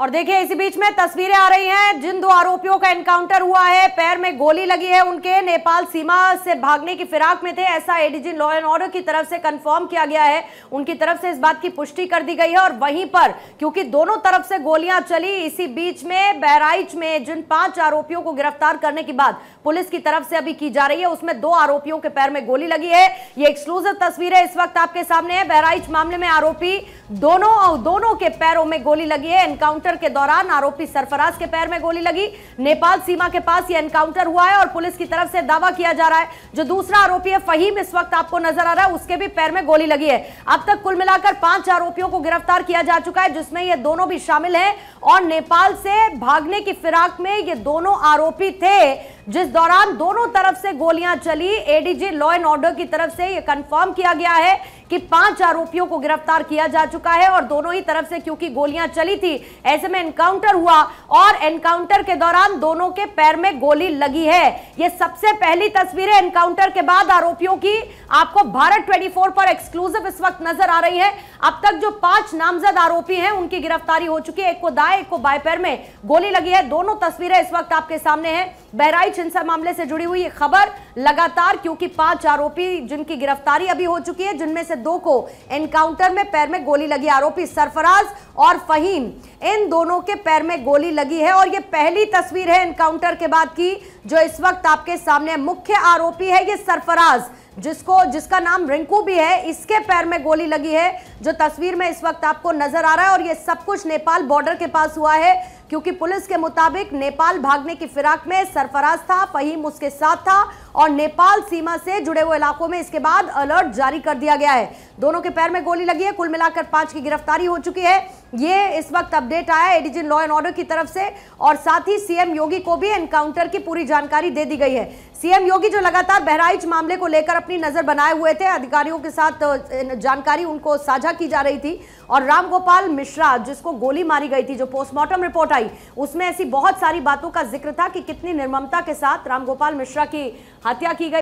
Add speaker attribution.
Speaker 1: और देखिए इसी बीच में तस्वीरें आ रही हैं जिन दो आरोपियों का एनकाउंटर हुआ है पैर में गोली लगी है उनके नेपाल सीमा से भागने की फिराक में थे ऐसा एडीजी लॉ एंड ऑर्डर की तरफ से कंफर्म किया गया है उनकी तरफ से इस बात की पुष्टि कर दी गई है और वहीं पर क्योंकि दोनों तरफ से गोलियां चली इसी बीच में बहराइच में जिन पांच आरोपियों को गिरफ्तार करने की बात पुलिस की तरफ से अभी की जा रही है उसमें दो आरोपियों के पैर में गोली लगी है ये एक्सक्लूसिव तस्वीरें इस वक्त आपके सामने है बहराइच मामले में आरोपी दोनों और दोनों के पैरों में गोली लगी है एनकाउंटर के दौरान आरोपी सरफराज के पैर में गोली लगी नेपाल सीमा के पास यह एनकाउंटर हुआ है और पुलिस की तरफ से दावा किया जा रहा है जो दूसरा आरोपी है फहीम इस वक्त आपको नजर आ रहा है उसके भी पैर में गोली लगी है अब तक कुल मिलाकर पांच आरोपियों को गिरफ्तार किया जा चुका है जिसमें यह दोनों भी शामिल है और नेपाल से भागने की फिराक में ये दोनों आरोपी थे जिस दौरान दोनों तरफ से गोलियां चली एडीजी लॉ एंड ऑर्डर की तरफ से यह कंफर्म किया गया है कि पांच आरोपियों को गिरफ्तार किया जा चुका है और दोनों ही तरफ से क्योंकि गोलियां चली थी ऐसे में एनकाउंटर हुआ और एनकाउंटर के दौरान दोनों के पैर में गोली लगी है यह सबसे पहली तस्वीर है एनकाउंटर के बाद आरोपियों की आपको भारत 24 पर एक्सक्लूसिव इस वक्त नजर आ रही है अब तक जो पांच नामजद आरोपी हैं उनकी गिरफ्तारी हो चुकी है एक को दाए एक को बाय पैर में गोली लगी है दोनों तस्वीरें इस वक्त आपके सामने हैं बहराइच हिंसा मामले से जुड़ी हुई खबर लगातार क्योंकि पांच आरोपी जिनकी गिरफ्तारी अभी हो चुकी है जिनमें से दो को एनकाउंटर में पैर में गोली लगी आरोपी सरफराज और फहीम इन दोनों के पैर में गोली लगी है और ये पहली तस्वीर है एनकाउंटर के बाद की जो इस वक्त आपके सामने मुख्य आरोपी है ये सरफराज जिसको जिसका नाम रिंकू भी है इसके पैर में गोली लगी है जो तस्वीर में इस वक्त आपको नजर आ रहा है और ये सब कुछ नेपाल बॉर्डर के पास हुआ है क्योंकि पुलिस के मुताबिक नेपाल भागने की फिराक में सरफराज था फहीम उसके साथ था और नेपाल सीमा से जुड़े हुए इलाकों में इसके बाद अलर्ट जारी कर दिया गया है दोनों के पैर में गोली लगी है कुल मिलाकर पांच की गिरफ्तारी हो चुकी है ये इस वक्त अपडेट आया एडीजी लॉ एंड ऑर्डर की तरफ से और साथ ही सीएम योगी को भी एनकाउंटर की पूरी जानकारी दे दी गई है सीएम योगी जो लगातार बहराइच मामले को लेकर अपनी नजर बनाए हुए थे अधिकारियों के साथ जानकारी उनको साझा की जा रही थी और राम गोपाल मिश्रा जिसको गोली मारी गई थी जो पोस्टमार्टम रिपोर्ट आई आई उसमें ऐसी बहुत सारी बातों का जिक्र था कि कितनी निर्ममता के साथ रामगोपाल मिश्रा की हत्या की गई